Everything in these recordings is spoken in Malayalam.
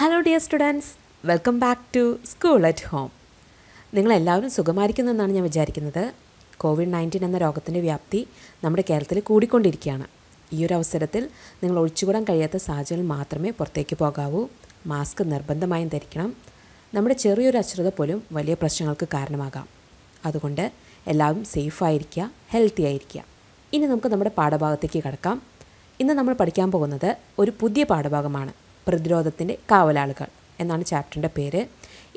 hello dear students welcome back to school at home നിങ്ങളെല്ലാവരും സുഖമായിരിക്കുന്നെന്നാണ് ഞാൻ വിചാരിക്കുന്നത് കോവിഡ് നയൻറ്റീൻ എന്ന രോഗത്തിൻ്റെ വ്യാപ്തി നമ്മുടെ കേരളത്തിൽ കൂടിക്കൊണ്ടിരിക്കുകയാണ് ഈ ഒരു അവസരത്തിൽ നിങ്ങൾ ഒഴിച്ചുകൂടാൻ കഴിയാത്ത സാഹചര്യങ്ങൾ മാത്രമേ പുറത്തേക്ക് പോകാവൂ മാസ്ക് നിർബന്ധമായും ധരിക്കണം നമ്മുടെ ചെറിയൊരു അശ്രദ്ധ പോലും വലിയ പ്രശ്നങ്ങൾക്ക് കാരണമാകാം അതുകൊണ്ട് എല്ലാവരും സേഫ് ആയിരിക്കുക ഹെൽത്തി ആയിരിക്കുക ഇനി നമുക്ക് നമ്മുടെ പാഠഭാഗത്തേക്ക് കടക്കാം ഇന്ന് നമ്മൾ പഠിക്കാൻ പോകുന്നത് ഒരു പുതിയ പാഠഭാഗമാണ് പ്രതിരോധത്തിൻ്റെ കാവലാളുകൾ എന്നാണ് ചാപ്റ്ററിൻ്റെ പേര്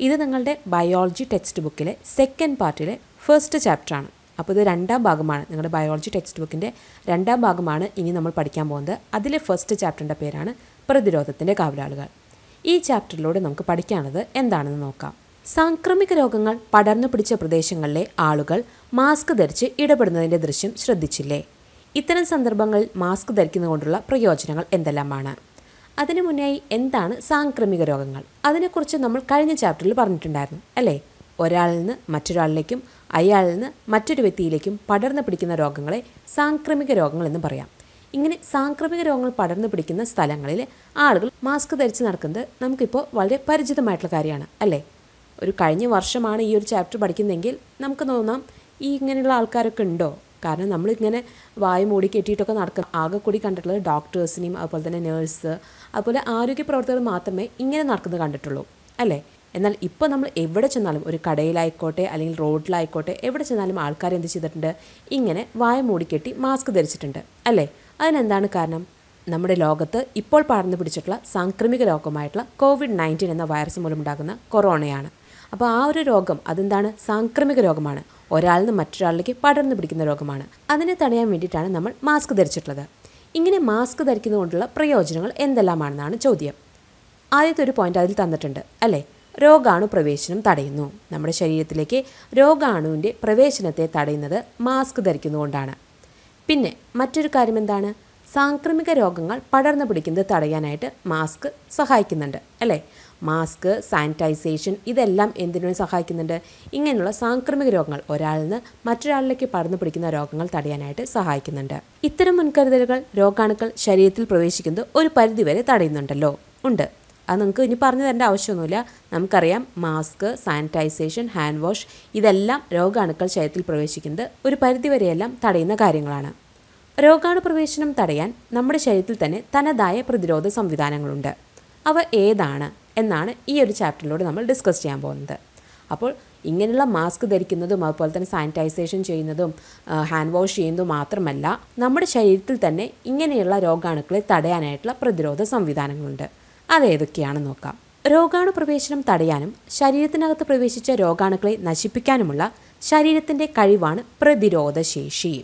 ഇത് നിങ്ങളുടെ ബയോളജി ടെക്സ്റ്റ് ബുക്കിലെ സെക്കൻഡ് പാർട്ടിലെ ഫസ്റ്റ് ചാപ്റ്ററാണ് അപ്പോൾ ഇത് രണ്ടാം ഭാഗമാണ് നിങ്ങളുടെ ബയോളജി ടെക്സ്റ്റ് ബുക്കിൻ്റെ രണ്ടാം ഭാഗമാണ് ഇനി നമ്മൾ പഠിക്കാൻ പോകുന്നത് അതിലെ ഫസ്റ്റ് ചാപ്റ്ററിൻ്റെ പേരാണ് പ്രതിരോധത്തിൻ്റെ കാവലാളുകൾ ഈ ചാപ്റ്ററിലൂടെ നമുക്ക് പഠിക്കാനുള്ളത് എന്താണെന്ന് നോക്കാം സാംക്രമിക രോഗങ്ങൾ പടർന്നു പിടിച്ച പ്രദേശങ്ങളിലെ ആളുകൾ മാസ്ക് ധരിച്ച് ഇടപെടുന്നതിൻ്റെ ദൃശ്യം ശ്രദ്ധിച്ചില്ലേ ഇത്തരം സന്ദർഭങ്ങളിൽ മാസ്ക് ധരിക്കുന്നതുകൊണ്ടുള്ള പ്രയോജനങ്ങൾ എന്തെല്ലാമാണ് അതിനു മുന്നേ എന്താണ് സാംക്രമിക രോഗങ്ങൾ അതിനെക്കുറിച്ച് നമ്മൾ കഴിഞ്ഞ ചാപ്റ്ററിൽ പറഞ്ഞിട്ടുണ്ടായിരുന്നു അല്ലേ ഒരാളിൽ നിന്ന് മറ്റൊരാളിലേക്കും അയാളിൽ നിന്ന് മറ്റൊരു വ്യക്തിയിലേക്കും പടർന്നു പിടിക്കുന്ന രോഗങ്ങളെ സാംക്രമിക രോഗങ്ങൾ എന്ന് പറയാം ഇങ്ങനെ സാംക്രമിക രോഗങ്ങൾ പടർന്നു പിടിക്കുന്ന സ്ഥലങ്ങളിൽ ആളുകൾ മാസ്ക് ധരിച്ച് നടക്കുന്നത് നമുക്കിപ്പോൾ വളരെ പരിചിതമായിട്ടുള്ള കാര്യമാണ് അല്ലേ ഒരു കഴിഞ്ഞ വർഷമാണ് ഈ ഒരു ചാപ്റ്റർ പഠിക്കുന്നതെങ്കിൽ നമുക്ക് തോന്നാം ഈ ഇങ്ങനെയുള്ള ആൾക്കാരൊക്കെ ഉണ്ടോ കാരണം നമ്മളിങ്ങനെ വായു മൂടി കെട്ടിയിട്ടൊക്കെ നടക്കുന്ന ആകെ കൂടി കണ്ടിട്ടുള്ളത് ഡോക്ടേഴ്സിനെയും അതുപോലെ തന്നെ നേഴ്സ് അതുപോലെ ആരോഗ്യ പ്രവർത്തകർ മാത്രമേ ഇങ്ങനെ നടക്കുന്നത് കണ്ടിട്ടുള്ളൂ അല്ലേ എന്നാൽ ഇപ്പോൾ നമ്മൾ എവിടെ ചെന്നാലും ഒരു കടയിലായിക്കോട്ടെ അല്ലെങ്കിൽ റോഡിലായിക്കോട്ടെ എവിടെ ചെന്നാലും ആൾക്കാർ എന്ത് ചെയ്തിട്ടുണ്ട് ഇങ്ങനെ വായ മൂടിക്കെട്ടി മാസ്ക് ധരിച്ചിട്ടുണ്ട് അല്ലേ അതിനെന്താണ് കാരണം നമ്മുടെ ലോകത്ത് ഇപ്പോൾ പടർന്നു പിടിച്ചിട്ടുള്ള സാംക്രമിക രോഗമായിട്ടുള്ള കോവിഡ് നയൻറ്റീൻ എന്ന വൈറസ് മൂലമുണ്ടാകുന്ന കൊറോണയാണ് അപ്പോൾ ആ ഒരു രോഗം അതെന്താണ് സാംക്രമിക രോഗമാണ് ഒരാളിൽ നിന്ന് മറ്റൊരാളിലേക്ക് പടർന്നു പിടിക്കുന്ന രോഗമാണ് അതിനെ തടയാൻ വേണ്ടിയിട്ടാണ് നമ്മൾ മാസ്ക് ധരിച്ചിട്ടുള്ളത് ഇങ്ങനെ മാസ്ക് ധരിക്കുന്നതുകൊണ്ടുള്ള പ്രയോജനങ്ങൾ എന്തെല്ലാമാണെന്നാണ് ചോദ്യം ആദ്യത്തെ ഒരു പോയിന്റ് അതിൽ തന്നിട്ടുണ്ട് അല്ലേ രോഗാണു പ്രവേശനം തടയുന്നു നമ്മുടെ ശരീരത്തിലേക്ക് രോഗാണുവിൻ്റെ പ്രവേശനത്തെ തടയുന്നത് മാസ്ക് ധരിക്കുന്നതുകൊണ്ടാണ് പിന്നെ മറ്റൊരു കാര്യം എന്താണ് സാംക്രമിക രോഗങ്ങൾ പടർന്നു പിടിക്കുന്നത് തടയാനായിട്ട് മാസ്ക് സഹായിക്കുന്നുണ്ട് അല്ലേ മാസ്ക് സാനിറ്റൈസേഷൻ ഇതെല്ലാം എന്തിനു സഹായിക്കുന്നുണ്ട് ഇങ്ങനെയുള്ള സാംക്രമിക രോഗങ്ങൾ ഒരാളിൽ നിന്ന് മറ്റൊരാളിലേക്ക് പടർന്നു പിടിക്കുന്ന രോഗങ്ങൾ തടയാനായിട്ട് സഹായിക്കുന്നുണ്ട് ഇത്തരം മുൻകരുതലുകൾ രോഗാണുക്കൾ ശരീരത്തിൽ പ്രവേശിക്കുന്നത് ഒരു പരിധിവരെ തടയുന്നുണ്ടല്ലോ ഉണ്ട് അത് നിങ്ങൾക്ക് ഇനി പറഞ്ഞു തരേണ്ട ആവശ്യമൊന്നുമില്ല നമുക്കറിയാം മാസ്ക് സാനിറ്റൈസേഷൻ ഹാൻഡ് വാഷ് ഇതെല്ലാം രോഗാണുക്കൾ ശരീരത്തിൽ പ്രവേശിക്കുന്നത് ഒരു പരിധിവരെയെല്ലാം തടയുന്ന കാര്യങ്ങളാണ് രോഗാണു പ്രവേശനം തടയാൻ നമ്മുടെ ശരീരത്തിൽ തന്നെ തനതായ പ്രതിരോധ സംവിധാനങ്ങളുണ്ട് അവ ഏതാണ് എന്നാണ് ഈ ഒരു ചാപ്റ്ററിലൂടെ നമ്മൾ ഡിസ്കസ് ചെയ്യാൻ പോകുന്നത് അപ്പോൾ ഇങ്ങനെയുള്ള മാസ്ക് ധരിക്കുന്നതും അതുപോലെ തന്നെ സാനിറ്റൈസേഷൻ ചെയ്യുന്നതും ഹാൻഡ് വാഷ് ചെയ്യുന്നതും മാത്രമല്ല നമ്മുടെ ശരീരത്തിൽ തന്നെ ഇങ്ങനെയുള്ള രോഗാണുക്കളെ തടയാനായിട്ടുള്ള പ്രതിരോധ സംവിധാനങ്ങളുണ്ട് അതേതൊക്കെയാണെന്ന് നോക്കാം രോഗാണു പ്രവേശനം തടയാനും ശരീരത്തിനകത്ത് പ്രവേശിച്ച രോഗാണുക്കളെ നശിപ്പിക്കാനുമുള്ള ശരീരത്തിൻ്റെ കഴിവാണ് പ്രതിരോധശേഷി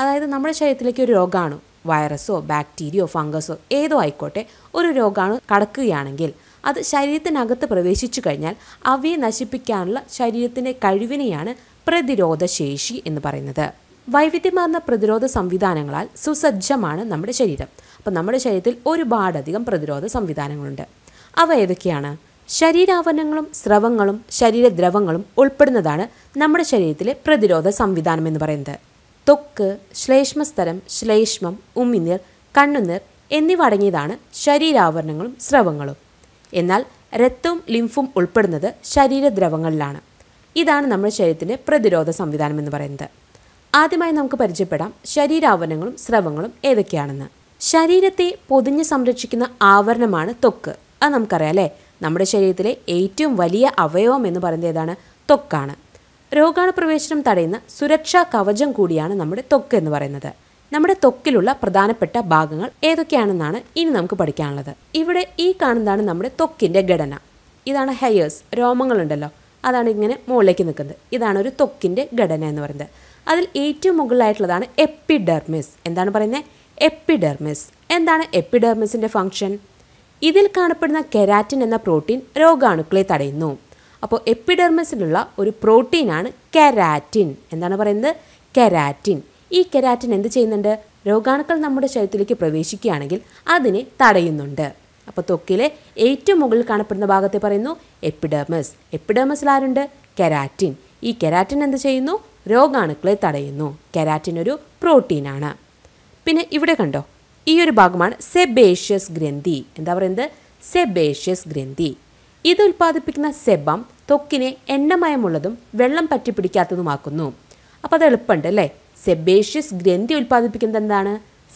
അതായത് നമ്മുടെ ശരീരത്തിലേക്ക് ഒരു രോഗാണു വൈറസോ ബാക്ടീരിയോ ഫംഗസോ ഏതോ ആയിക്കോട്ടെ ഒരു രോഗാണു കടക്കുകയാണെങ്കിൽ അത് ശരീരത്തിനകത്ത് പ്രവേശിച്ചു കഴിഞ്ഞാൽ അവയെ നശിപ്പിക്കാനുള്ള ശരീരത്തിൻ്റെ കഴിവിനെയാണ് പ്രതിരോധശേഷി എന്ന് പറയുന്നത് വൈവിധ്യമാർന്ന പ്രതിരോധ സംവിധാനങ്ങളാൽ സുസജ്ജമാണ് നമ്മുടെ ശരീരം അപ്പോൾ നമ്മുടെ ശരീരത്തിൽ ഒരുപാടധികം പ്രതിരോധ സംവിധാനങ്ങളുണ്ട് അവ ഏതൊക്കെയാണ് ശരീരാവരണങ്ങളും സ്രവങ്ങളും ശരീരദ്രവങ്ങളും ഉൾപ്പെടുന്നതാണ് നമ്മുടെ ശരീരത്തിലെ പ്രതിരോധ സംവിധാനം എന്ന് പറയുന്നത് തൊക്ക് ശ്ലേഷ്മസ്തരം ശ്ലേഷ്മം ഉമിനീർ കണ്ണുനീർ എന്നിവ അടങ്ങിയതാണ് ശരീരാവരണങ്ങളും സ്രവങ്ങളും എന്നാൽ രക്തവും ലിംഫും ഉൾപ്പെടുന്നത് ശരീരദ്രവങ്ങളിലാണ് ഇതാണ് നമ്മുടെ ശരീരത്തിൻ്റെ പ്രതിരോധ സംവിധാനം എന്ന് പറയുന്നത് ആദ്യമായി നമുക്ക് പരിചയപ്പെടാം ശരീരാവരണങ്ങളും സ്രവങ്ങളും ഏതൊക്കെയാണെന്ന് ശരീരത്തെ പൊതിഞ്ഞ് സംരക്ഷിക്കുന്ന ആവരണമാണ് തൊക്ക് അത് നമുക്കറിയാം അല്ലേ നമ്മുടെ ശരീരത്തിലെ ഏറ്റവും വലിയ അവയവം എന്ന് പറയുന്നത് ഏതാണ് ത്വക്കാണ് രോഗാണുപ്രവേശനം തടയുന്ന സുരക്ഷാ കവചം കൂടിയാണ് നമ്മുടെ തൊക്ക് എന്ന് പറയുന്നത് നമ്മുടെ തൊക്കിലുള്ള പ്രധാനപ്പെട്ട ഭാഗങ്ങൾ ഏതൊക്കെയാണെന്നാണ് ഇനി നമുക്ക് പഠിക്കാനുള്ളത് ഇവിടെ ഈ കാണുന്നതാണ് നമ്മുടെ തൊക്കിൻ്റെ ഘടന ഇതാണ് ഹെയേഴ്സ് രോമങ്ങളുണ്ടല്ലോ അതാണ് ഇങ്ങനെ മുകളിലേക്ക് നിൽക്കുന്നത് ഇതാണ് ഒരു തൊക്കിൻ്റെ ഘടന എന്ന് പറയുന്നത് അതിൽ ഏറ്റവും മുകളിലായിട്ടുള്ളതാണ് എപ്പിഡെർമിസ് എന്താണ് പറയുന്നത് എപ്പിഡെർമിസ് എന്താണ് എപ്പിഡെർമിസിൻ്റെ ഫങ്ഷൻ ഇതിൽ കാണപ്പെടുന്ന കെരാറ്റിൻ എന്ന പ്രോട്ടീൻ രോഗാണുക്കളെ തടയുന്നു അപ്പോൾ എപ്പിഡെർമിസിലുള്ള ഒരു പ്രോട്ടീനാണ് കെരാറ്റിൻ എന്താണ് പറയുന്നത് കെരാറ്റിൻ ഈ കെരാറ്റിൻ എന്ത് ചെയ്യുന്നുണ്ട് രോഗാണുക്കൾ നമ്മുടെ ശരീരത്തിലേക്ക് പ്രവേശിക്കുകയാണെങ്കിൽ അതിനെ തടയുന്നുണ്ട് അപ്പോൾ തൊക്കിലെ ഏറ്റവും മുകളിൽ കാണപ്പെടുന്ന ഭാഗത്തെ പറയുന്നു എപ്പിഡേമസ് എപ്പിഡേമസിൽ ആരുണ്ട് കെരാറ്റിൻ ഈ കെരാറ്റിൻ എന്ത് ചെയ്യുന്നു രോഗാണുക്കളെ തടയുന്നു കെരാറ്റിൻ ഒരു പ്രോട്ടീനാണ് പിന്നെ ഇവിടെ കണ്ടോ ഈ ഒരു ഭാഗമാണ് സെബേഷ്യസ് ഗ്രന്ഥി എന്താ പറയുന്നത് സെബേഷ്യസ് ഗ്രന്ഥി ഇത് ഉൽപ്പാദിപ്പിക്കുന്ന സെബം ത്വക്കിനെ എണ്ണമയമുള്ളതും വെള്ളം പറ്റിപ്പിടിക്കാത്തതുമാക്കുന്നു അപ്പോൾ അത് എളുപ്പമുണ്ട് അല്ലേ സെബേഷ്യസ് ഗ്രന്ഥി ഉൽപ്പാദിപ്പിക്കുന്നത് എന്താണ്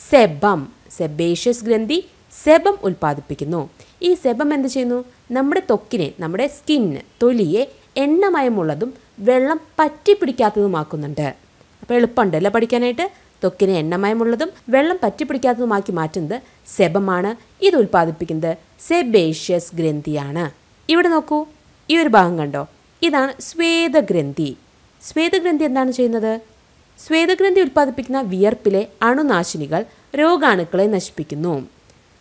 സെബം സെബേഷ്യസ് ഗ്രന്ഥി സെബം ഉൽപ്പാദിപ്പിക്കുന്നു ഈ സെബം എന്ത് ചെയ്യുന്നു നമ്മുടെ തൊക്കിനെ നമ്മുടെ സ്കിന്ന് തൊലിയെ എണ്ണമയമുള്ളതും വെള്ളം പിടിക്കാത്തതുമാക്കുന്നുണ്ട് അപ്പോൾ എളുപ്പമുണ്ടല്ലോ പഠിക്കാനായിട്ട് തൊക്കിനെ എണ്ണമയമുള്ളതും വെള്ളം പിടിക്കാത്തതുമാക്കി മാറ്റുന്നത് സെബമാണ് ഇത് ഉൽപ്പാദിപ്പിക്കുന്നത് സെബേഷ്യസ് ഗ്രന്ഥിയാണ് ഇവിടെ നോക്കൂ ഈ ഒരു ഭാഗം കണ്ടോ ഇതാണ് സ്വേദഗ്രന്ഥി സ്വേദഗ്രന്ഥി എന്താണ് ചെയ്യുന്നത് സ്വേദഗ്രന്ഥി ഉൽപ്പാദിപ്പിക്കുന്ന വിയർപ്പിലെ അണുനാശിനികൾ രോഗാണുക്കളെ നശിപ്പിക്കുന്നു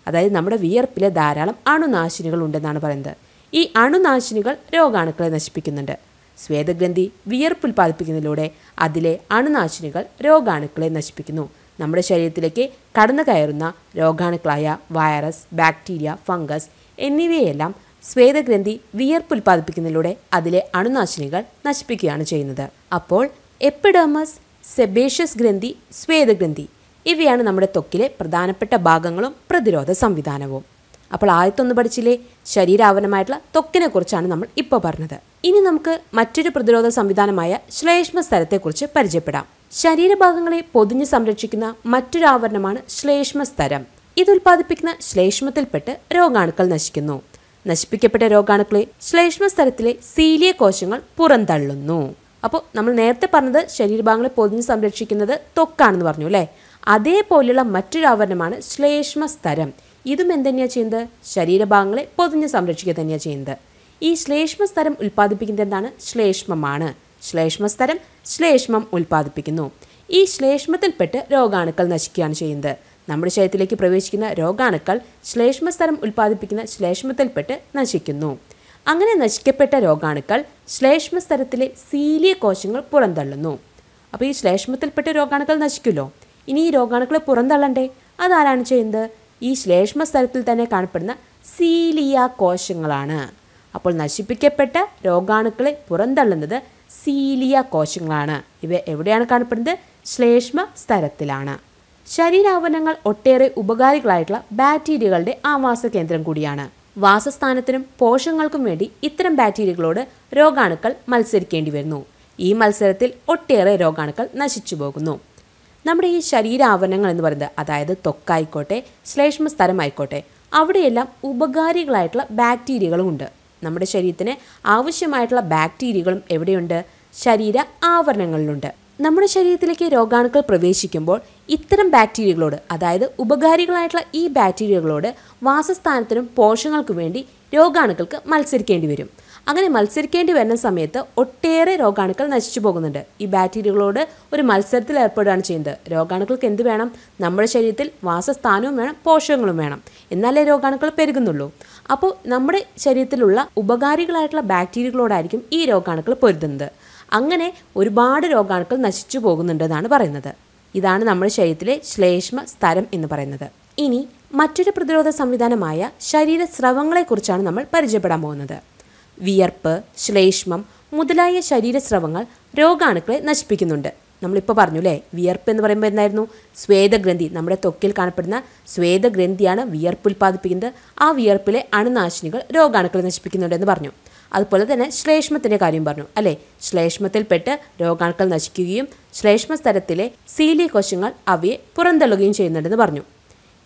അതായത് നമ്മുടെ വിയർപ്പിലെ ധാരാളം അണുനാശിനികൾ ഉണ്ടെന്നാണ് പറയുന്നത് ഈ അണുനാശിനികൾ രോഗാണുക്കളെ നശിപ്പിക്കുന്നുണ്ട് സ്വേദഗ്രന്ഥി വിയർപ്പ് ഉൽപ്പാദിപ്പിക്കുന്നതിലൂടെ അതിലെ അണുനാശിനികൾ രോഗാണുക്കളെ നശിപ്പിക്കുന്നു നമ്മുടെ ശരീരത്തിലേക്ക് കടന്നു കയറുന്ന രോഗാണുക്കളായ വൈറസ് ബാക്ടീരിയ ഫംഗസ് എന്നിവയെല്ലാം സ്വേദഗ്രന്ഥി വിയർപ്പ് ഉൽപ്പാദിപ്പിക്കുന്നതിലൂടെ അതിലെ അണുനാശിനികൾ നശിപ്പിക്കുകയാണ് ചെയ്യുന്നത് അപ്പോൾ എപ്പിഡേമസ് സെബേഷ്യസ് ഗ്രന്ഥി സ്വേദഗ്രന്ഥി ഇവയാണ് നമ്മുടെ ത്വക്കിലെ പ്രധാനപ്പെട്ട ഭാഗങ്ങളും പ്രതിരോധ സംവിധാനവും അപ്പോൾ ആദ്യത്തൊന്ന് പഠിച്ചില്ലേ ശരീരാവരണമായിട്ടുള്ള ത്വക്കിനെ കുറിച്ചാണ് നമ്മൾ ഇപ്പോൾ പറഞ്ഞത് ഇനി നമുക്ക് മറ്റൊരു പ്രതിരോധ സംവിധാനമായ ശ്ലേഷ്മ സ്ഥലത്തെക്കുറിച്ച് പരിചയപ്പെടാം ശരീരഭാഗങ്ങളെ പൊതിഞ്ഞ് സംരക്ഷിക്കുന്ന മറ്റൊരു ആവരണമാണ് ശ്ലേഷ്മ സ്ഥലം ഇത് ഉൽപ്പാദിപ്പിക്കുന്ന ശ്ലേഷ്മത്തിൽപ്പെട്ട് രോഗാണുക്കൾ നശിക്കുന്നു നശിപ്പിക്കപ്പെട്ട രോഗാണുക്കളെ ശ്ലേഷ്മ സ്ഥലത്തിലെ സീലിയ കോശങ്ങൾ പുറന്തള്ളുന്നു അപ്പോൾ നമ്മൾ നേരത്തെ പറഞ്ഞത് ശരീരഭാഗങ്ങളെ പൊതിഞ്ഞ് സംരക്ഷിക്കുന്നത് തൊക്കാണെന്ന് പറഞ്ഞു അല്ലേ അതേപോലെയുള്ള മറ്റൊരു ആവരണമാണ് ശ്ലേഷ്മസ്തരം ഇതും എന്തുതന്നെയാണ് ചെയ്യുന്നത് ശരീരഭാഗങ്ങളെ പൊതിഞ്ഞ് സംരക്ഷിക്കുക തന്നെയാണ് ചെയ്യുന്നത് ഈ ശ്ലേഷ്മസ്തരം ഉൽപ്പാദിപ്പിക്കുന്നത് എന്താണ് ശ്ലേഷ്മമാണ് ശ്ലേഷ്മസ്തരം ശ്ലേഷ്മം ഉൽപ്പാദിപ്പിക്കുന്നു ഈ ശ്ലേഷ്മത്തിൽപ്പെട്ട് രോഗാണുക്കൾ നശിക്കുകയാണ് ചെയ്യുന്നത് നമ്മുടെ ശരീരത്തിലേക്ക് പ്രവേശിക്കുന്ന രോഗാണുക്കൾ ശ്ലേഷ്മസ്തരം ഉൽപ്പാദിപ്പിക്കുന്ന ശ്ലേഷ്മത്തിൽപ്പെട്ട് നശിക്കുന്നു അങ്ങനെ നശിക്കപ്പെട്ട രോഗാണുക്കൾ ശ്ലേഷ്മസ്തരത്തിലെ സീലിയ കോശങ്ങൾ പുറന്തള്ളുന്നു അപ്പോൾ ഈ ശ്ലേഷ്മത്തിൽപ്പെട്ട രോഗാണുക്കൾ നശിക്കുമല്ലോ ഇനി ഈ രോഗാണുക്കളെ പുറന്തള്ളണ്ടേ അതാരാണ് ചെയ്യുന്നത് ഈ ശ്ലേഷ്മസ്തരത്തിൽ തന്നെ കാണപ്പെടുന്ന സീലിയ കോശങ്ങളാണ് അപ്പോൾ നശിപ്പിക്കപ്പെട്ട രോഗാണുക്കളെ പുറന്തള്ളുന്നത് സീലിയ കോശങ്ങളാണ് ഇവ എവിടെയാണ് കാണപ്പെടുന്നത് ശ്ലേഷ്മ സ്ഥലത്തിലാണ് ശരീരാവരണങ്ങൾ ഒട്ടേറെ ഉപകാരികളായിട്ടുള്ള ബാക്ടീരിയകളുടെ ആവാസ കേന്ദ്രം കൂടിയാണ് വാസസ്ഥാനത്തിനും പോഷകങ്ങൾക്കും വേണ്ടി ഇത്തരം ബാക്ടീരിയകളോട് രോഗാണുക്കൾ മത്സരിക്കേണ്ടി വരുന്നു ഈ മത്സരത്തിൽ ഒട്ടേറെ രോഗാണുക്കൾ നശിച്ചു പോകുന്നു നമ്മുടെ ഈ ശരീര ആവരണങ്ങൾ എന്ന് പറയുന്നത് അതായത് തൊക്കായിക്കോട്ടെ ശ്ലേഷ്മ സ്ഥലമായിക്കോട്ടെ അവിടെയെല്ലാം ഉപകാരികളായിട്ടുള്ള ബാക്ടീരിയകളും ഉണ്ട് നമ്മുടെ ശരീരത്തിന് ആവശ്യമായിട്ടുള്ള ബാക്ടീരിയകളും എവിടെയുണ്ട് ശരീര ആവരണങ്ങളിലുണ്ട് നമ്മുടെ ശരീരത്തിലേക്ക് രോഗാണുക്കൾ പ്രവേശിക്കുമ്പോൾ ഇത്തരം ബാക്ടീരിയകളോട് അതായത് ഉപകാരികളായിട്ടുള്ള ഈ ബാക്ടീരിയകളോട് വാസസ്ഥാനത്തിനും പോഷകങ്ങൾക്കു വേണ്ടി രോഗാണുക്കൾക്ക് മത്സരിക്കേണ്ടി വരും അങ്ങനെ മത്സരിക്കേണ്ടി വരുന്ന സമയത്ത് ഒട്ടേറെ രോഗാണുക്കൾ നശിച്ചു പോകുന്നുണ്ട് ഈ ബാക്ടീരിയകളോട് ഒരു മത്സരത്തിൽ ഏർപ്പെടുകയാണ് ചെയ്യുന്നത് രോഗാണുക്കൾക്ക് എന്ത് വേണം നമ്മുടെ ശരീരത്തിൽ വാസസ്ഥാനവും വേണം പോഷകങ്ങളും വേണം എന്നാലേ രോഗാണുക്കൾ പെരുകുന്നുള്ളൂ അപ്പോൾ നമ്മുടെ ശരീരത്തിലുള്ള ഉപകാരികളായിട്ടുള്ള ബാക്ടീരിയകളോടായിരിക്കും ഈ രോഗാണുക്കൾ പൊരുതുന്നത് അങ്ങനെ ഒരുപാട് രോഗാണുക്കൾ നശിച്ചു പോകുന്നുണ്ടെന്നാണ് പറയുന്നത് ഇതാണ് നമ്മുടെ ശരീരത്തിലെ ശ്ലേഷ്മ സ്ഥലം എന്ന് പറയുന്നത് ഇനി മറ്റൊരു പ്രതിരോധ സംവിധാനമായ ശരീര സ്രവങ്ങളെക്കുറിച്ചാണ് നമ്മൾ പരിചയപ്പെടാൻ പോകുന്നത് വിയർപ്പ് ശ്ലേഷ്മം മുതലായ ശരീര സ്രവങ്ങൾ രോഗാണുക്കളെ നശിപ്പിക്കുന്നുണ്ട് നമ്മളിപ്പോൾ പറഞ്ഞു അല്ലേ വിയർപ്പ് എന്ന് പറയുമ്പോൾ എന്തായിരുന്നു സ്വേദഗ്രന്ഥി നമ്മുടെ തൊക്കിൽ കാണപ്പെടുന്ന സ്വേദഗ്രന്ഥിയാണ് വിയർപ്പ് ഉൽപ്പാദിപ്പിക്കുന്നത് ആ വിയർപ്പിലെ അണുനാശിനികൾ രോഗാണുക്കളെ നശിപ്പിക്കുന്നുണ്ടെന്ന് പറഞ്ഞു അതുപോലെ തന്നെ ശ്ലേഷ്മത്തിൻ്റെ കാര്യം പറഞ്ഞു അല്ലേ ശ്ലേഷ്മത്തിൽപ്പെട്ട് രോഗാണുക്കൾ നശിക്കുകയും ശ്ലേഷ്മ സ്ഥലത്തിലെ കോശങ്ങൾ അവയെ പുറന്തള്ളുകയും ചെയ്യുന്നുണ്ടെന്ന് പറഞ്ഞു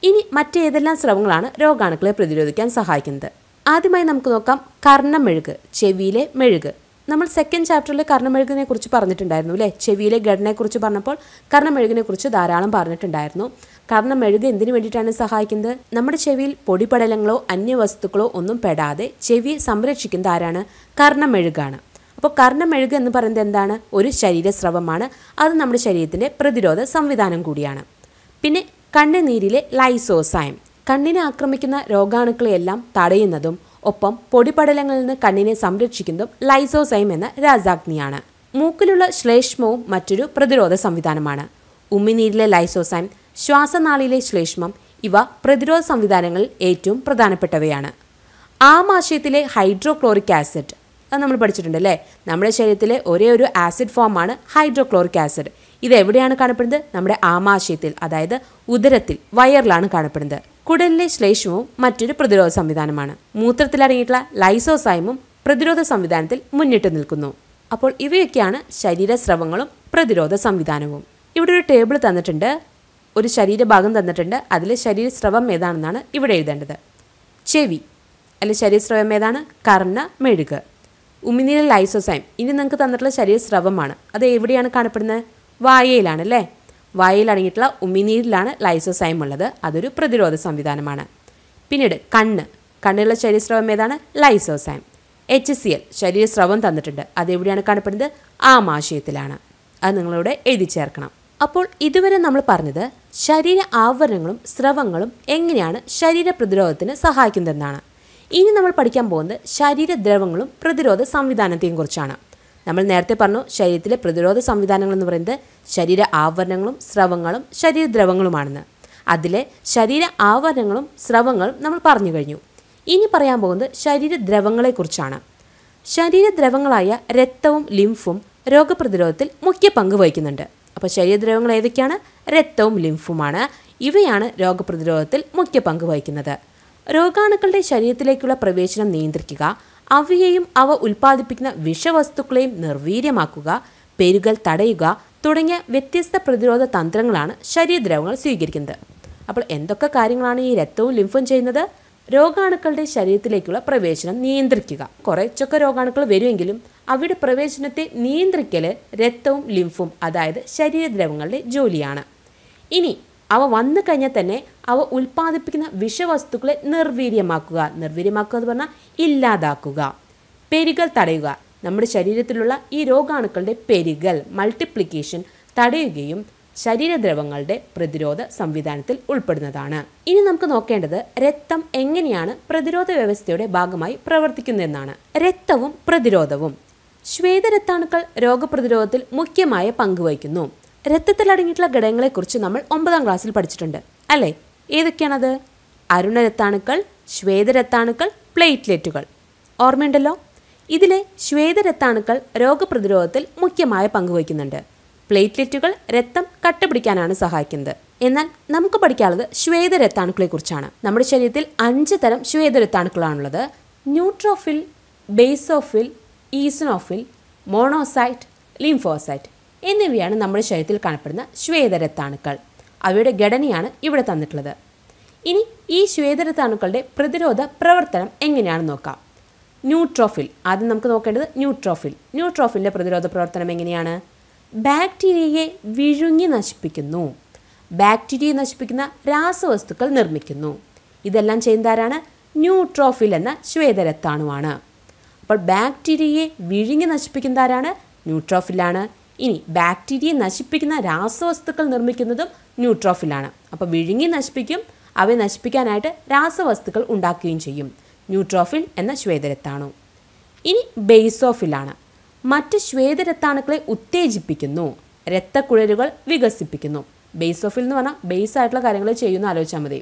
ഇനി മറ്റേതെല്ലാം സ്രവങ്ങളാണ് രോഗാണുക്കളെ പ്രതിരോധിക്കാൻ സഹായിക്കുന്നത് ആദ്യമായി നമുക്ക് നോക്കാം കർണമെഴുക് ചെവിയിലെ മെഴുക് നമ്മൾ സെക്കൻഡ് ചാപ്റ്ററിൽ കർണമെഴുകിനെ കുറിച്ച് പറഞ്ഞിട്ടുണ്ടായിരുന്നു അല്ലേ ചെവിയിലെ ഘടനയെക്കുറിച്ച് പറഞ്ഞപ്പോൾ കർണമെഴുകിനെ കുറിച്ച് ധാരാളം പറഞ്ഞിട്ടുണ്ടായിരുന്നു കർണമെഴുക് എന്തിനു വേണ്ടിയിട്ടാണ് സഹായിക്കുന്നത് നമ്മുടെ ചെവിയിൽ പൊടിപടലങ്ങളോ അന്യവസ്തുക്കളോ ഒന്നും പെടാതെ ചെവി സംരക്ഷിക്കുന്ന ആരാണ് കർണമെഴുകാണ് അപ്പോൾ കർണമെഴുക് എന്ന് പറയുന്നത് എന്താണ് ഒരു ശരീരസ്രവമാണ് അത് നമ്മുടെ ശരീരത്തിൻ്റെ പ്രതിരോധ സംവിധാനം കൂടിയാണ് പിന്നെ കണ്ണുനീരിലെ ലൈസോസൈം കണ്ണിനെ ആക്രമിക്കുന്ന രോഗാണുക്കളെയെല്ലാം തടയുന്നതും ഒപ്പം പൊടിപടലങ്ങളിൽ നിന്ന് കണ്ണിനെ സംരക്ഷിക്കുന്നതും ലൈസോസൈം എന്ന രാജാഗ്നിയാണ് മൂക്കിലുള്ള ശ്ലേഷ്മവും മറ്റൊരു പ്രതിരോധ സംവിധാനമാണ് ഉമിനീരിലെ ലൈസോസൈം ശ്വാസനാളിയിലെ ശ്ലേഷ്മം ഇവ പ്രതിരോധ സംവിധാനങ്ങളിൽ ഏറ്റവും പ്രധാനപ്പെട്ടവയാണ് ആമാശയത്തിലെ ഹൈഡ്രോക്ലോറിക് ആസിഡ് അത് നമ്മൾ പഠിച്ചിട്ടുണ്ട് അല്ലേ നമ്മുടെ ശരീരത്തിലെ ഒരേ ഒരു ആസിഡ് ഫോമാണ് ഹൈഡ്രോക്ലോറിക് ആസിഡ് ഇത് എവിടെയാണ് കാണപ്പെടുന്നത് നമ്മുടെ ആമാശയത്തിൽ അതായത് ഉദരത്തിൽ വയറിലാണ് കാണപ്പെടുന്നത് കുടലിലെ ശ്ലേഷ്മവും മറ്റൊരു പ്രതിരോധ സംവിധാനമാണ് മൂത്രത്തിൽ ലൈസോസായമും ലൈസോസൈമും പ്രതിരോധ സംവിധാനത്തിൽ മുന്നിട്ട് നിൽക്കുന്നു അപ്പോൾ ഇവയൊക്കെയാണ് ശരീരസ്രവങ്ങളും പ്രതിരോധ സംവിധാനവും ഇവിടെ ഒരു ടേബിൾ തന്നിട്ടുണ്ട് ഒരു ശരീരഭാഗം തന്നിട്ടുണ്ട് അതിൽ ശരീരസ്രവം ഏതാണെന്നാണ് ഇവിടെ എഴുതേണ്ടത് ചെവി അല്ലെ ശരീരസ്രവം ഏതാണ് കർണ മെഴുക് ഉമിനീരിൽ ലൈസോസൈം ഇനി നിങ്ങൾക്ക് തന്നിട്ടുള്ള ശരീരസ്രവമാണ് അത് എവിടെയാണ് കാണപ്പെടുന്നത് വായയിലാണ് അല്ലേ വായയിലടങ്ങിയിട്ടുള്ള ഉമിനീരിലാണ് ലൈസോസൈം ഉള്ളത് അതൊരു പ്രതിരോധ സംവിധാനമാണ് പിന്നീട് കണ്ണ് കണ്ണിലുള്ള ശരീരസ്രവം ഏതാണ് ലൈസോസൈം എച്ച് സി എൽ ശരീരസ്രവം തന്നിട്ടുണ്ട് അതെവിടെയാണ് കാണപ്പെടുന്നത് ആമാശയത്തിലാണ് അത് നിങ്ങളിവിടെ എഴുതി ചേർക്കണം അപ്പോൾ ഇതുവരെ നമ്മൾ പറഞ്ഞത് ശരീര ആവരണങ്ങളും സ്രവങ്ങളും എങ്ങനെയാണ് ശരീര പ്രതിരോധത്തിന് സഹായിക്കുന്നതെന്നാണ് ഇനി നമ്മൾ പഠിക്കാൻ പോകുന്നത് ശരീരദ്രവങ്ങളും പ്രതിരോധ സംവിധാനത്തെയും കുറിച്ചാണ് നമ്മൾ നേരത്തെ പറഞ്ഞു ശരീരത്തിലെ പ്രതിരോധ സംവിധാനങ്ങൾ എന്ന് പറയുന്നത് ശരീര ആവരണങ്ങളും സ്രവങ്ങളും ശരീരദ്രവങ്ങളുമാണെന്ന് അതിലെ ശരീര ആവരണങ്ങളും സ്രവങ്ങളും നമ്മൾ പറഞ്ഞു കഴിഞ്ഞു ഇനി പറയാൻ പോകുന്നത് ശരീരദ്രവങ്ങളെക്കുറിച്ചാണ് ശരീരദ്രവങ്ങളായ രക്തവും ലിംഫും രോഗപ്രതിരോധത്തിൽ മുഖ്യ പങ്ക് വഹിക്കുന്നുണ്ട് അപ്പോൾ ശരീരദ്രവങ്ങൾ ഏതൊക്കെയാണ് രക്തവും ലിംഫുമാണ് ഇവയാണ് രോഗപ്രതിരോധത്തിൽ മുഖ്യ പങ്ക് വഹിക്കുന്നത് രോഗാണുക്കളുടെ ശരീരത്തിലേക്കുള്ള പ്രവേശനം നിയന്ത്രിക്കുക അവയെയും അവ ഉൽപ്പാദിപ്പിക്കുന്ന വിഷവസ്തുക്കളെയും നിർവീര്യമാക്കുക പെരുകൾ തടയുക തുടങ്ങിയ വ്യത്യസ്ത പ്രതിരോധ തന്ത്രങ്ങളാണ് ശരീരദ്രവങ്ങൾ സ്വീകരിക്കുന്നത് അപ്പോൾ എന്തൊക്കെ കാര്യങ്ങളാണ് ഈ രക്തവും ലിംഫും ചെയ്യുന്നത് രോഗാണുക്കളുടെ ശരീരത്തിലേക്കുള്ള പ്രവേശനം നിയന്ത്രിക്കുക കുറച്ചൊക്കെ രോഗാണുക്കൾ വരുമെങ്കിലും അവയുടെ പ്രവേശനത്തെ നിയന്ത്രിക്കൽ രക്തവും ലിംഫും അതായത് ശരീരദ്രവങ്ങളുടെ ജോലിയാണ് ഇനി അവ വന്നു കഴിഞ്ഞാൽ തന്നെ അവ ഉൽപ്പാദിപ്പിക്കുന്ന വിഷവസ്തുക്കളെ നിർവീര്യമാക്കുക നിർവീര്യമാക്കുക എന്ന് പറഞ്ഞാൽ ഇല്ലാതാക്കുക പെരുകൾ തടയുക നമ്മുടെ ശരീരത്തിലുള്ള ഈ രോഗാണുക്കളുടെ പെരുകൽ മൾട്ടിപ്ലിക്കേഷൻ തടയുകയും ശരീരദ്രവങ്ങളുടെ പ്രതിരോധ സംവിധാനത്തിൽ ഉൾപ്പെടുന്നതാണ് ഇനി നമുക്ക് നോക്കേണ്ടത് രക്തം എങ്ങനെയാണ് പ്രതിരോധ വ്യവസ്ഥയുടെ ഭാഗമായി പ്രവർത്തിക്കുന്നതെന്നാണ് രക്തവും പ്രതിരോധവും ശ്വേതരക്താണുക്കൾ രോഗപ്രതിരോധത്തിൽ മുഖ്യമായ പങ്കുവഹിക്കുന്നു രക്തത്തിലടങ്ങിയിട്ടുള്ള ഘടകങ്ങളെക്കുറിച്ച് നമ്മൾ ഒമ്പതാം ക്ലാസ്സിൽ പഠിച്ചിട്ടുണ്ട് അല്ലേ ഏതൊക്കെയാണത് അരുണരത്താണുക്കൾ ശ്വേതരത്താണുക്കൾ പ്ലേറ്റ്ലെറ്റുകൾ ഓർമ്മയുണ്ടല്ലോ ഇതിലെ ശ്വേതരത്താണുക്കൾ രോഗപ്രതിരോധത്തിൽ മുഖ്യമായ പങ്കുവയ്ക്കുന്നുണ്ട് വഹിക്കുന്നുണ്ട് പ്ലേറ്റ്ലെറ്റുകൾ രക്തം കട്ടപിടിക്കാനാണ് സഹായിക്കുന്നത് എന്നാൽ നമുക്ക് പഠിക്കാനുള്ളത് കുറിച്ചാണ് നമ്മുടെ ശരീരത്തിൽ അഞ്ച് തരം ശ്വേതരത്താണുക്കളാണുള്ളത് neutrophil basophil eosinophil monocyte lymphocyte എന്നിവയാണ് നമ്മുടെ ശരീരത്തിൽ കാണപ്പെടുന്ന ശ്വേതരത്താണുക്കൾ അവയുടെ ഘടനയാണ് ഇവിടെ തന്നിട്ടുള്ളത് ഇനി ഈ ശ്വേതരത്താണുക്കളുടെ പ്രതിരോധ പ്രവർത്തനം എങ്ങനെയാണെന്ന് നോക്കാം ന്യൂട്രോഫിൽ ആദ്യം നമുക്ക് നോക്കേണ്ടത് ന്യൂട്രോഫിൽ ന്യൂട്രോഫിലിൻ്റെ പ്രതിരോധ പ്രവർത്തനം എങ്ങനെയാണ് ബാക്ടീരിയയെ വിഴുങ്ങി നശിപ്പിക്കുന്നു ബാക്ടീരിയയെ നശിപ്പിക്കുന്ന രാസവസ്തുക്കൾ നിർമ്മിക്കുന്നു ഇതെല്ലാം ചെയ്യുന്നതാരാണ് ന്യൂട്രോഫിൽ എന്ന ശ്വേതരത്താണുവാണ് അപ്പോൾ ബാക്ടീരിയയെ വിഴുങ്ങി നശിപ്പിക്കുന്നതാരാണ് ന്യൂട്രോഫിലാണ് ഇനി ബാക്ടീരിയയെ നശിപ്പിക്കുന്ന രാസവസ്തുക്കൾ നിർമ്മിക്കുന്നതും ന്യൂട്രോഫിലാണ് അപ്പോൾ വിഴുങ്ങി നശിപ്പിക്കും അവയെ നശിപ്പിക്കാനായിട്ട് രാസവസ്തുക്കൾ ഉണ്ടാക്കുകയും ചെയ്യും ന്യൂട്രോഫിൽ എന്ന ശ്വേതരത്താണു ഇനി ബേസോഫിലാണ് മറ്റ് ശ്വേതരത്താണുക്കളെ ഉത്തേജിപ്പിക്കുന്നു രക്തക്കുഴലുകൾ വികസിപ്പിക്കുന്നു ബേസോഫിൽ എന്ന് പറഞ്ഞാൽ ബേസ് ആയിട്ടുള്ള കാര്യങ്ങൾ ചെയ്യുന്ന ആലോചിച്ചാൽ മതി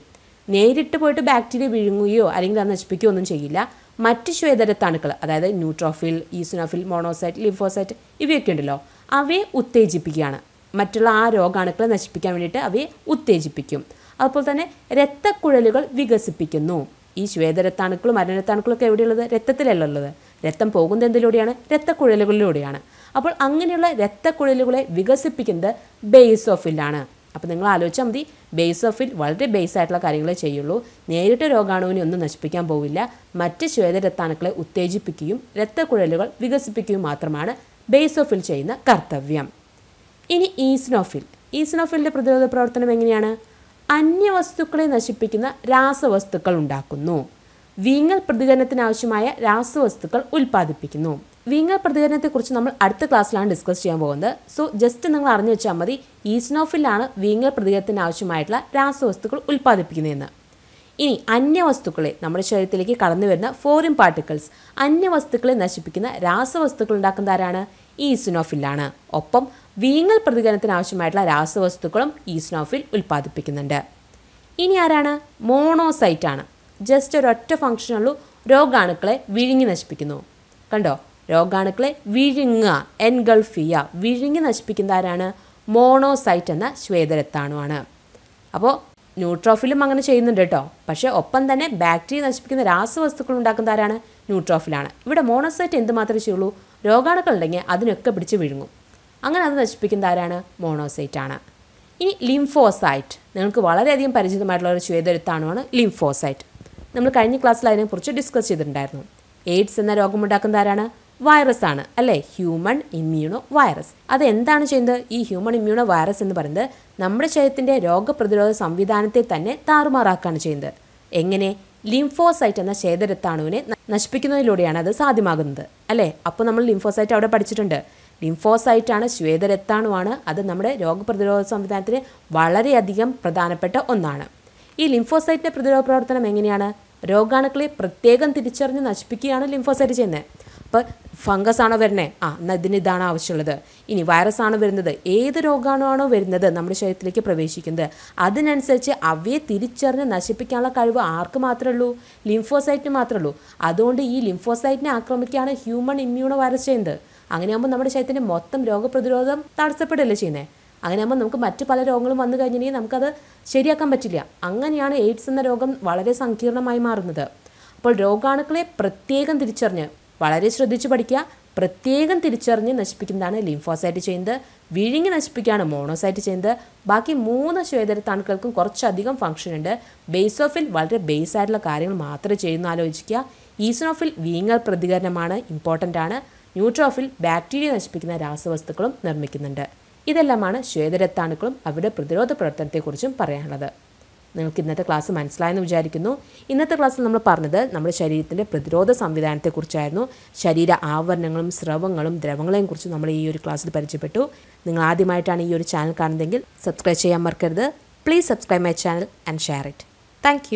നേരിട്ട് പോയിട്ട് ബാക്ടീരിയ വിഴുങ്ങുകയോ അല്ലെങ്കിൽ അത് നശിപ്പിക്കുകയോ ഒന്നും ചെയ്യില്ല മറ്റ് ശ്വേതരത്താണുക്കൾ അതായത് ന്യൂട്രോഫിൽ ഈസുനോഫിൽ മോണോസൈറ്റ് ലിംഫോസൈറ്റ് ഇവയൊക്കെ ഉണ്ടല്ലോ അവയെ ഉത്തേജിപ്പിക്കുകയാണ് മറ്റുള്ള ആ രോഗാണുക്കളെ നശിപ്പിക്കാൻ വേണ്ടിയിട്ട് അവയെ ഉത്തേജിപ്പിക്കും അതുപോലെ തന്നെ രക്തക്കുഴലുകൾ വികസിപ്പിക്കുന്നു ഈ ശ്വേതരക്താണുക്കളും മരണരക്താണുക്കളൊക്കെ എവിടെയുള്ളത് രക്തത്തിലല്ല ഉള്ളത് രക്തം പോകുന്നത് എന്തിലൂടെയാണ് രക്തക്കുഴലുകളിലൂടെയാണ് അപ്പോൾ അങ്ങനെയുള്ള രക്തക്കുഴലുകളെ വികസിപ്പിക്കുന്നത് ബേസ് ഓഫിലാണ് അപ്പോൾ നിങ്ങൾ ആലോചിച്ചാൽ മതി ബേസ് ഓഫിൽ വളരെ ബേസ് ആയിട്ടുള്ള കാര്യങ്ങളെ ചെയ്യുള്ളൂ നേരിട്ട് രോഗാണുവിനെ ഒന്നും നശിപ്പിക്കാൻ പോവില്ല മറ്റ് ശ്വേതരക്താണുക്കളെ ഉത്തേജിപ്പിക്കുകയും രക്തക്കുഴലുകൾ വികസിപ്പിക്കുകയും മാത്രമാണ് ബേസോഫിൽ ചെയ്യുന്ന കർത്തവ്യം ഇനി ഈസ്നോഫിൽ ഈസ്നോഫിലിൻ്റെ പ്രതിരോധ പ്രവർത്തനം എങ്ങനെയാണ് അന്യവസ്തുക്കളെ നശിപ്പിക്കുന്ന രാസവസ്തുക്കൾ ഉണ്ടാക്കുന്നു വീങ്ങൽ പ്രതികരണത്തിനാവശ്യമായ രാസവസ്തുക്കൾ ഉൽപ്പാദിപ്പിക്കുന്നു വീങ്ങൽ പ്രതികരണത്തെക്കുറിച്ച് നമ്മൾ അടുത്ത ക്ലാസ്സിലാണ് ഡിസ്കസ് ചെയ്യാൻ പോകുന്നത് സോ ജസ്റ്റ് നിങ്ങൾ അറിഞ്ഞു വെച്ചാൽ മതി ഈസ്നോഫിലാണ് വീങ്ങൽ പ്രതികരണത്തിനാവശ്യമായിട്ടുള്ള രാസവസ്തുക്കൾ ഉൽപ്പാദിപ്പിക്കുന്നതെന്ന് ഇനി അന്യവസ്തുക്കളെ നമ്മുടെ ശരീരത്തിലേക്ക് കടന്നു വരുന്ന ഫോറിൻ പാർട്ടിക്കിൾസ് അന്യവസ്തുക്കളെ നശിപ്പിക്കുന്ന രാസവസ്തുക്കൾ ഉണ്ടാക്കുന്ന ആരാണ് ഈസിനോഫിലാണ് ഒപ്പം വീങ്ങൽ പ്രതികരണത്തിന് ആവശ്യമായിട്ടുള്ള രാസവസ്തുക്കളും ഈസിനോഫിൽ ഉൽപ്പാദിപ്പിക്കുന്നുണ്ട് ഇനി ആരാണ് മോണോസൈറ്റാണ് ജസ്റ്റ് ഒരൊറ്റ ഫംഗ്ഷനുള്ളൂ രോഗാണുക്കളെ വിഴുങ്ങി നശിപ്പിക്കുന്നു കണ്ടോ രോഗാണുക്കളെ വിഴുങ്ങുക എൻഗൾഫ് ചെയ്യുക വിഴുങ്ങി നശിപ്പിക്കുന്ന ആരാണ് മോണോസൈറ്റ് എന്ന ശ്വേതരത്താണുമാണ് അപ്പോൾ ന്യൂട്രോഫിലും അങ്ങനെ ചെയ്യുന്നുണ്ട് കേട്ടോ പക്ഷേ ഒപ്പം തന്നെ ബാക്ടീരിയ നശിപ്പിക്കുന്ന രാസവസ്തുക്കൾ ഉണ്ടാക്കുന്ന ആരാണ് ന്യൂട്രോഫിലാണ് ഇവിടെ മോണോസൈറ്റ് എന്തുമാത്രമേ ചെയ്യുള്ളൂ രോഗാണുക്കൾ ഉണ്ടെങ്കിൽ അതിനൊക്കെ പിടിച്ച് വിഴുങ്ങും അങ്ങനെ അത് നശിപ്പിക്കുന്ന ആരാണ് മോണോസൈറ്റ് ആണ് ഇനി ലിംഫോസൈറ്റ് നിങ്ങൾക്ക് വളരെയധികം പരിചിതമായിട്ടുള്ള ഒരു ശ്വേതരുത്താണുമാണ് ലിംഫോസൈറ്റ് നമ്മൾ കഴിഞ്ഞ ക്ലാസ്സിൽ അതിനെക്കുറിച്ച് ഡിസ്കസ് ചെയ്തിട്ടുണ്ടായിരുന്നു എയ്ഡ്സ് എന്ന രോഗമുണ്ടാക്കുന്ന ആരാണ് വൈറസ് ആണ് അല്ലേ ഹ്യൂമൺ ഇമ്മ്യൂണോ വൈറസ് അത് എന്താണ് ചെയ്യുന്നത് ഈ ഹ്യൂമൺ ഇമ്മ്യൂണോ വൈറസ് എന്ന് പറയുന്നത് നമ്മുടെ ശരീരത്തിൻ്റെ രോഗപ്രതിരോധ സംവിധാനത്തെ തന്നെ താറുമാറാക്കുകയാണ് ചെയ്യുന്നത് എങ്ങനെ ലിംഫോസൈറ്റ് എന്ന ശേതരത്താണുവിനെ നശിപ്പിക്കുന്നതിലൂടെയാണ് അത് സാധ്യമാകുന്നത് അല്ലേ അപ്പോൾ നമ്മൾ ലിംഫോസൈറ്റ് അവിടെ പഠിച്ചിട്ടുണ്ട് ലിംഫോസൈറ്റാണ് ശ്വേതരത്താണുവാണ് അത് നമ്മുടെ രോഗപ്രതിരോധ സംവിധാനത്തിന് വളരെയധികം പ്രധാനപ്പെട്ട ഒന്നാണ് ഈ ലിംഫോസൈറ്റിൻ്റെ പ്രതിരോധ പ്രവർത്തനം എങ്ങനെയാണ് രോഗാണുക്കളെ പ്രത്യേകം തിരിച്ചറിഞ്ഞ് നശിപ്പിക്കുകയാണ് ലിംഫോസൈറ്റ് ചെയ്യുന്നത് ഇപ്പോൾ ഫംഗസ് ആണോ വരണേ ആ എന്നാൽ ഇതിന് ഇതാണ് ആവശ്യമുള്ളത് ഇനി വൈറസ് ആണോ വരുന്നത് ഏത് രോഗമാണോ വരുന്നത് നമ്മുടെ ശരീരത്തിലേക്ക് പ്രവേശിക്കുന്നത് അതിനനുസരിച്ച് അവയെ തിരിച്ചറിഞ്ഞ് നശിപ്പിക്കാനുള്ള കഴിവ് ആർക്ക് മാത്രമേ ഉള്ളൂ ലിംഫോസൈറ്റിന് മാത്രമേ ഉള്ളൂ അതുകൊണ്ട് ഈ ലിംഫോസൈറ്റിനെ ആക്രമിക്കുകയാണ് ഹ്യൂമൺ ഇമ്മ്യൂണോ വൈറസ് ചെയ്യുന്നത് അങ്ങനെയാകുമ്പോൾ നമ്മുടെ ശരീരത്തിൻ്റെ മൊത്തം രോഗപ്രതിരോധം തടസ്സപ്പെടല്ലേ ചെയ്യുന്നത് അങ്ങനെയാകുമ്പോൾ നമുക്ക് മറ്റ് പല രോഗങ്ങളും വന്നു കഴിഞ്ഞിട്ടുണ്ടെങ്കിൽ നമുക്കത് ശരിയാക്കാൻ പറ്റില്ല അങ്ങനെയാണ് എയ്ഡ്സ് എന്ന രോഗം വളരെ സങ്കീർണമായി മാറുന്നത് അപ്പോൾ രോഗാണുക്കളെ പ്രത്യേകം തിരിച്ചറിഞ്ഞ് വളരെ ശ്രദ്ധിച്ച് പഠിക്കുക പ്രത്യേകം തിരിച്ചറിഞ്ഞ് നശിപ്പിക്കുന്നതാണ് ലിംഫോസൈറ്റ് ചെയ്യുന്നത് വിഴുങ്ങി നശിപ്പിക്കുകയാണ് മോണോസൈറ്റ് ചെയ്യുന്നത് ബാക്കി മൂന്ന് ശ്വേതരത്താണുക്കൾക്കും കുറച്ചധികം ഫംഗ്ഷൻ ഉണ്ട് ബേസോഫിൽ വളരെ ബേസ് ആയിട്ടുള്ള കാര്യങ്ങൾ മാത്രമേ ചെയ്യുന്ന ആലോചിക്കുക ഈസനോഫിൽ വീങ്ങൽ പ്രതികരണമാണ് ഇമ്പോർട്ടൻ്റ് ആണ് ന്യൂട്രോഫിൽ ബാക്ടീരിയ നശിപ്പിക്കുന്ന രാസവസ്തുക്കളും നിർമ്മിക്കുന്നുണ്ട് ഇതെല്ലാമാണ് ശ്വേതരത്താണുക്കളും അവരുടെ പ്രതിരോധ പ്രവർത്തനത്തെക്കുറിച്ചും പറയാനുള്ളത് നിങ്ങൾക്ക് ഇന്നത്തെ ക്ലാസ് മനസ്സിലായെന്ന് വിചാരിക്കുന്നു ഇന്നത്തെ ക്ലാസ്സിൽ നമ്മൾ പറഞ്ഞത് നമ്മുടെ ശരീരത്തിൻ്റെ പ്രതിരോധ സംവിധാനത്തെക്കുറിച്ചായിരുന്നു ശരീര ആവരണങ്ങളും സ്രവങ്ങളും ദ്രവങ്ങളെയും കുറിച്ച് നമ്മൾ ഈ ഒരു ക്ലാസ്സിൽ പരിചയപ്പെട്ടു നിങ്ങൾ ആദ്യമായിട്ടാണ് ഈ ഒരു ചാനൽ കാണുന്നതെങ്കിൽ സബ്സ്ക്രൈബ് ചെയ്യാൻ മറക്കരുത് please subscribe my channel and share it thank